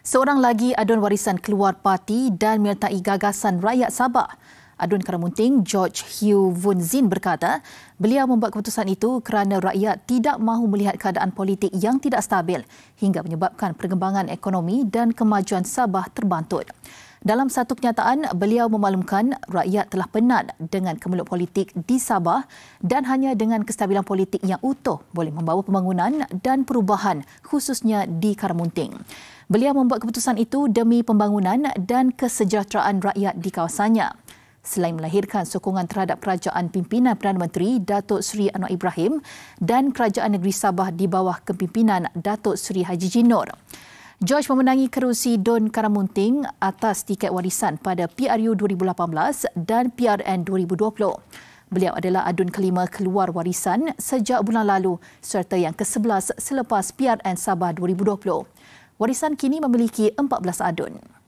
seorang lagi adun warisan keluar parti dan menyertai gagasan rakyat Sabah. Adun Karamunting George Hugh Vun Zin berkata, beliau membuat keputusan itu kerana rakyat tidak mahu melihat keadaan politik yang tidak stabil hingga menyebabkan perkembangan ekonomi dan kemajuan Sabah terbantut. Dalam satu kenyataan, beliau memaklumkan rakyat telah penat dengan kemelut politik di Sabah dan hanya dengan kestabilan politik yang utuh boleh membawa pembangunan dan perubahan khususnya di Karamunting. Beliau membuat keputusan itu demi pembangunan dan kesejahteraan rakyat di kawasannya. Selain melahirkan sokongan terhadap kerajaan pimpinan Perdana Menteri Datuk Seri Anwar Ibrahim dan kerajaan negeri Sabah di bawah kepimpinan Datuk Seri Haji Jinor. George memenangi kerusi Don Karamunting atas tiket warisan pada PRU 2018 dan PRN 2020. Beliau adalah adun kelima keluar warisan sejak bulan lalu serta yang ke-11 selepas PRN Sabah 2020. Warisan kini memiliki 14 adun.